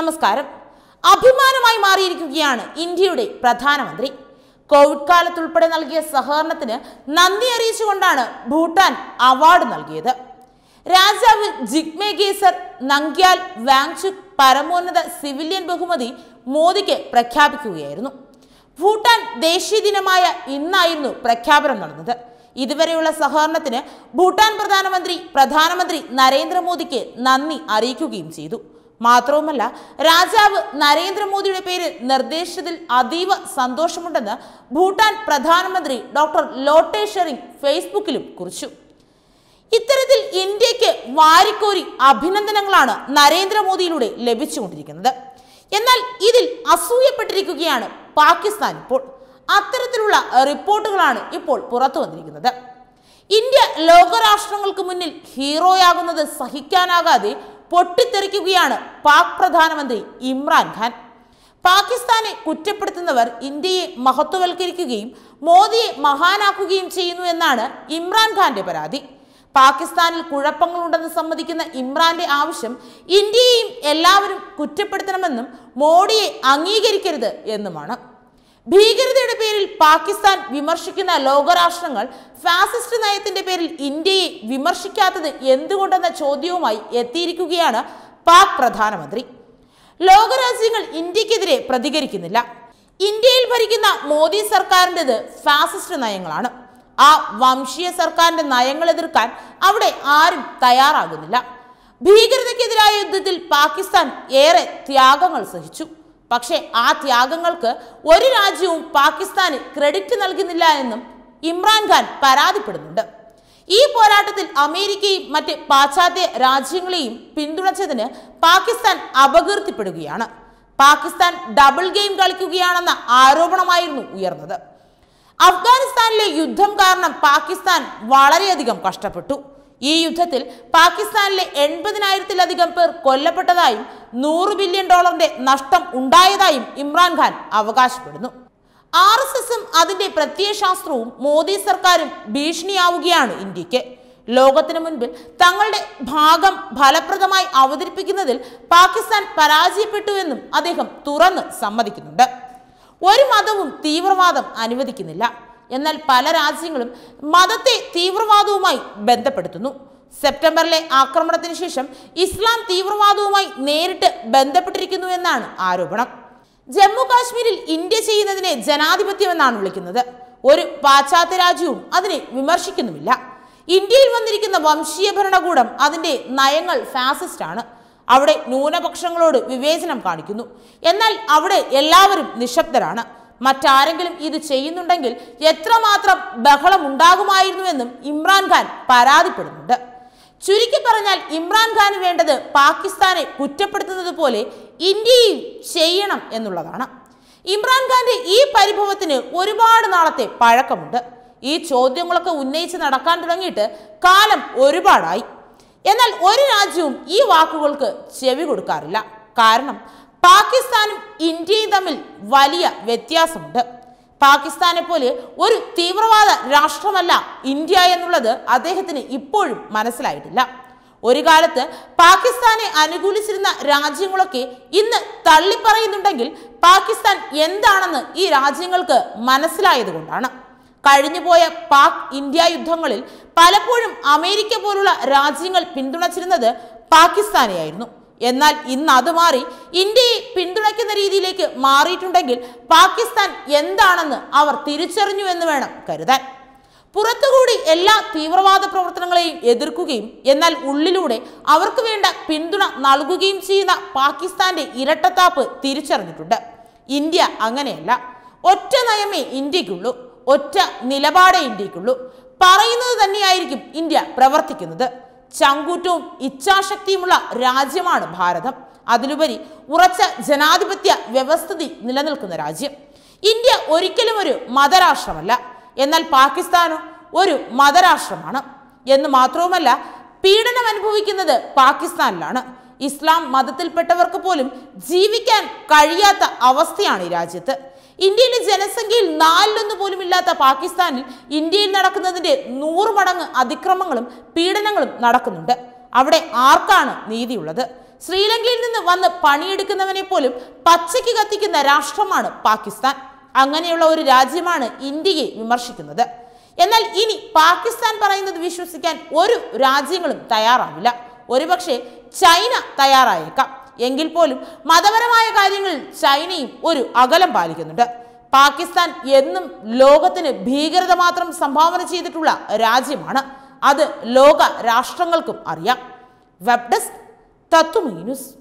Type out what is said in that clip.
നമസ്കാരം അഭിമാനമായി മാറിയിരിക്കുകയാണ് ഇന്ത്യയുടെ പ്രധാനമന്ത്രി കോവിഡ് കാലത്തുൾപ്പെടെ നൽകിയ സഹകരണത്തിന് നന്ദി അറിയിച്ചുകൊണ്ടാണ് ഭൂട്ടാൻ അവാർഡ് നൽകിയത് രാജാവ് ജിഗ്മേ നങ്ക്യാൽ വാങ്ചുക് പരമോന്നത സിവിലിയൻ ബഹുമതി മോദിക്ക് പ്രഖ്യാപിക്കുകയായിരുന്നു ഭൂട്ടാൻ ദേശീയ ദിനമായ ഇന്നായിരുന്നു പ്രഖ്യാപനം നടന്നത് ഇതുവരെയുള്ള സഹകരണത്തിന് ഭൂട്ടാൻ പ്രധാനമന്ത്രി പ്രധാനമന്ത്രി നരേന്ദ്രമോദിക്ക് നന്ദി അറിയിക്കുകയും ചെയ്തു മാത്രവുമല്ല രാജാവ് നരേന്ദ്രമോദിയുടെ പേര് നിർദ്ദേശിച്ചതിൽ അതീവ സന്തോഷമുണ്ടെന്ന് ഭൂട്ടാൻ പ്രധാനമന്ത്രി ഡോക്ടർ ലോട്ടെ ഷെറിംഗ് ഫേസ്ബുക്കിലും കുറിച്ചു ഇത്തരത്തിൽ ഇന്ത്യക്ക് വാരിക്കോരി അഭിനന്ദനങ്ങളാണ് നരേന്ദ്രമോദിയിലൂടെ ലഭിച്ചുകൊണ്ടിരിക്കുന്നത് എന്നാൽ ഇതിൽ അസൂയപ്പെട്ടിരിക്കുകയാണ് പാകിസ്ഥാൻ ഇപ്പോൾ അത്തരത്തിലുള്ള റിപ്പോർട്ടുകളാണ് ഇപ്പോൾ പുറത്തു വന്നിരിക്കുന്നത് ഇന്ത്യ ലോകരാഷ്ട്രങ്ങൾക്ക് മുന്നിൽ ഹീറോയാകുന്നത് സഹിക്കാനാകാതെ പൊട്ടിത്തെറിക്കുകയാണ് പാക് പ്രധാനമന്ത്രി ഇമ്രാൻഖാൻ പാകിസ്ഥാനെ കുറ്റപ്പെടുത്തുന്നവർ ഇന്ത്യയെ മഹത്വവൽക്കരിക്കുകയും മോദിയെ മഹാനാക്കുകയും ചെയ്യുന്നു എന്നാണ് ഇമ്രാൻഖാന്റെ പരാതി പാകിസ്ഥാനിൽ കുഴപ്പങ്ങളുണ്ടെന്ന് സമ്മതിക്കുന്ന ഇമ്രാന്റെ ആവശ്യം ഇന്ത്യയെയും എല്ലാവരും കുറ്റപ്പെടുത്തണമെന്നും മോഡിയെ അംഗീകരിക്കരുത് എന്നുമാണ് ഭീകരതയുടെ പേരിൽ പാകിസ്ഥാൻ വിമർശിക്കുന്ന ലോകരാഷ്ട്രങ്ങൾ ഫാസിസ്റ്റ് നയത്തിന്റെ പേരിൽ ഇന്ത്യയെ വിമർശിക്കാത്തത് എന്തുകൊണ്ടെന്ന ചോദ്യവുമായി എത്തിയിരിക്കുകയാണ് പാക് പ്രധാനമന്ത്രി ലോകരാജ്യങ്ങൾ ഇന്ത്യക്കെതിരെ പ്രതികരിക്കുന്നില്ല ഇന്ത്യയിൽ ഭരിക്കുന്ന മോദി സർക്കാരിൻ്റെത് ഫാസിസ്റ്റ് നയങ്ങളാണ് ആ വംശീയ സർക്കാരിന്റെ നയങ്ങൾ എതിർക്കാൻ അവിടെ ആരും തയ്യാറാകുന്നില്ല ഭീകരതയ്ക്കെതിരായ യുദ്ധത്തിൽ പാകിസ്ഥാൻ ഏറെ ത്യാഗങ്ങൾ സഹിച്ചു പക്ഷേ ആ ത്യാഗങ്ങൾക്ക് ഒരു രാജ്യവും പാകിസ്ഥാന് ക്രെഡിറ്റ് നൽകുന്നില്ല എന്നും ഇമ്രാൻഖാൻ പരാതിപ്പെടുന്നുണ്ട് ഈ പോരാട്ടത്തിൽ അമേരിക്കയും മറ്റ് പാശ്ചാത്യ രാജ്യങ്ങളെയും പിന്തുണച്ചതിന് പാകിസ്ഥാൻ അപകീർത്തിപ്പെടുകയാണ് പാകിസ്ഥാൻ ഡബിൾ ഗെയിം കളിക്കുകയാണെന്ന ആരോപണമായിരുന്നു ഉയർന്നത് അഫ്ഗാനിസ്ഥാനിലെ യുദ്ധം കാരണം പാകിസ്ഥാൻ വളരെയധികം കഷ്ടപ്പെട്ടു ഈ യുദ്ധത്തിൽ പാകിസ്ഥാനിലെ എൺപതിനായിരത്തിലധികം പേർ കൊല്ലപ്പെട്ടതായും നൂറ് ബില്യൺ ഡോളറിന്റെ നഷ്ടം ഉണ്ടായതായും ഇമ്രാൻഖാൻ അവകാശപ്പെടുന്നു ആർ എസ് എസും അതിന്റെ പ്രത്യയശാസ്ത്രവും മോദി സർക്കാരും ഭീഷണിയാവുകയാണ് ഇന്ത്യക്ക് ലോകത്തിനു മുൻപിൽ തങ്ങളുടെ ഭാഗം ഫലപ്രദമായി അവതരിപ്പിക്കുന്നതിൽ പാകിസ്ഥാൻ പരാജയപ്പെട്ടുവെന്നും അദ്ദേഹം തുറന്ന് സമ്മതിക്കുന്നുണ്ട് ഒരു മതവും തീവ്രവാദം അനുവദിക്കുന്നില്ല എന്നാൽ പല രാജ്യങ്ങളും മതത്തെ തീവ്രവാദവുമായി ബന്ധപ്പെടുത്തുന്നു സെപ്റ്റംബറിലെ ആക്രമണത്തിന് ശേഷം ഇസ്ലാം തീവ്രവാദവുമായി നേരിട്ട് ബന്ധപ്പെട്ടിരിക്കുന്നു എന്നാണ് ആരോപണം ജമ്മു കാശ്മീരിൽ ഇന്ത്യ ചെയ്യുന്നതിനെ ജനാധിപത്യമെന്നാണ് വിളിക്കുന്നത് ഒരു പാശ്ചാത്യ രാജ്യവും അതിനെ വിമർശിക്കുന്നുമില്ല ഇന്ത്യയിൽ വന്നിരിക്കുന്ന വംശീയ ഭരണകൂടം അതിൻ്റെ നയങ്ങൾ ഫാസിസ്റ്റ് ആണ് അവിടെ ന്യൂനപക്ഷങ്ങളോട് വിവേചനം കാണിക്കുന്നു എന്നാൽ അവിടെ എല്ലാവരും നിശബ്ദരാണ് മറ്റാരെങ്കിലും ഇത് ചെയ്യുന്നുണ്ടെങ്കിൽ എത്രമാത്രം ബഹളം ഉണ്ടാകുമായിരുന്നുവെന്നും ഇമ്രാൻഖാൻ പരാതിപ്പെടുന്നുണ്ട് ചുരുക്കി പറഞ്ഞാൽ ഇമ്രാൻഖാന് വേണ്ടത് പാകിസ്ഥാനെ കുറ്റപ്പെടുത്തുന്നത് പോലെ ഇന്ത്യയും ചെയ്യണം എന്നുള്ളതാണ് ഇമ്രാൻഖാന്റെ ഈ പരിഭവത്തിന് ഒരുപാട് നാളത്തെ പഴക്കമുണ്ട് ഈ ചോദ്യങ്ങളൊക്കെ ഉന്നയിച്ച് നടക്കാൻ തുടങ്ങിയിട്ട് കാലം ഒരുപാടായി എന്നാൽ ഒരു രാജ്യവും ഈ വാക്കുകൾക്ക് ചെവി കൊടുക്കാറില്ല കാരണം പാകിസ്ഥാനും ഇന്ത്യയും തമ്മിൽ വലിയ വ്യത്യാസമുണ്ട് പാകിസ്ഥാനെ പോലെ ഒരു തീവ്രവാദ രാഷ്ട്രമല്ല ഇന്ത്യ എന്നുള്ളത് അദ്ദേഹത്തിന് ഇപ്പോഴും മനസ്സിലായിട്ടില്ല ഒരു കാലത്ത് പാകിസ്ഥാനെ അനുകൂലിച്ചിരുന്ന രാജ്യങ്ങളൊക്കെ ഇന്ന് തള്ളിപ്പറയുന്നുണ്ടെങ്കിൽ പാകിസ്ഥാൻ എന്താണെന്ന് ഈ രാജ്യങ്ങൾക്ക് മനസ്സിലായതുകൊണ്ടാണ് കഴിഞ്ഞുപോയ പാക് ഇന്ത്യ യുദ്ധങ്ങളിൽ പലപ്പോഴും അമേരിക്ക പോലുള്ള രാജ്യങ്ങൾ പിന്തുണച്ചിരുന്നത് പാകിസ്ഥാനെയായിരുന്നു എന്നാൽ ഇന്ന് അത് മാറി ഇന്ത്യയെ പിന്തുണയ്ക്കുന്ന രീതിയിലേക്ക് മാറിയിട്ടുണ്ടെങ്കിൽ പാകിസ്ഥാൻ എന്താണെന്ന് അവർ തിരിച്ചറിഞ്ഞു എന്ന് വേണം കരുതാൻ പുറത്തുകൂടി എല്ലാ തീവ്രവാദ പ്രവർത്തനങ്ങളെയും എതിർക്കുകയും എന്നാൽ ഉള്ളിലൂടെ അവർക്ക് വേണ്ട പിന്തുണ നൽകുകയും ചെയ്യുന്ന പാകിസ്ഥാന്റെ ഇരട്ടത്താപ്പ് തിരിച്ചറിഞ്ഞിട്ടുണ്ട് ഇന്ത്യ അങ്ങനെയല്ല ഒറ്റ നയമേ ഇന്ത്യക്കുള്ളൂ ഒറ്റ നിലപാടേ ഇന്ത്യക്കുള്ളൂ പറയുന്നത് തന്നെയായിരിക്കും ഇന്ത്യ പ്രവർത്തിക്കുന്നത് ചങ്കൂറ്റവും ഇച്ഛാശക്തിയുമുള്ള രാജ്യമാണ് ഭാരതം അതിലുപരി ഉറച്ച ജനാധിപത്യ വ്യവസ്ഥിതി നിലനിൽക്കുന്ന രാജ്യം ഇന്ത്യ ഒരിക്കലും ഒരു മതരാഷ്ട്രമല്ല എന്നാൽ പാകിസ്ഥാനോ ഒരു മതരാഷ്ട്രമാണ് എന്ന് മാത്രവുമല്ല പീഡനം അനുഭവിക്കുന്നത് പാകിസ്ഥാനിലാണ് ഇസ്ലാം മതത്തിൽപ്പെട്ടവർക്ക് പോലും ജീവിക്കാൻ കഴിയാത്ത അവസ്ഥയാണ് ഈ രാജ്യത്ത് ഇന്ത്യയിലെ ജനസംഖ്യയിൽ നാലിലൊന്നു പോലും ഇല്ലാത്ത പാകിസ്ഥാനിൽ ഇന്ത്യയിൽ നടക്കുന്നതിൻ്റെ നൂറ് മടങ്ങ് അതിക്രമങ്ങളും പീഡനങ്ങളും നടക്കുന്നുണ്ട് അവിടെ ആർക്കാണ് നീതിയുള്ളത് ശ്രീലങ്കയിൽ നിന്ന് വന്ന് പണിയെടുക്കുന്നവനെ പോലും പച്ചയ്ക്ക് കത്തിക്കുന്ന രാഷ്ട്രമാണ് പാകിസ്ഥാൻ അങ്ങനെയുള്ള ഒരു രാജ്യമാണ് ഇന്ത്യയെ വിമർശിക്കുന്നത് എന്നാൽ ഇനി പാകിസ്ഥാൻ പറയുന്നത് വിശ്വസിക്കാൻ ഒരു രാജ്യങ്ങളും തയ്യാറാവില്ല ഒരുപക്ഷെ ചൈന തയ്യാറായേക്കാം എങ്കിൽ പോലും മതപരമായ കാര്യങ്ങളിൽ ചൈനയും ഒരു അകലം പാലിക്കുന്നുണ്ട് പാകിസ്ഥാൻ എന്നും ലോകത്തിന് ഭീകരത മാത്രം സംഭാവന ചെയ്തിട്ടുള്ള രാജ്യമാണ് അത് ലോക രാഷ്ട്രങ്ങൾക്കും അറിയാം വെബ് ഡെസ്ക് തത്വമീനുസ്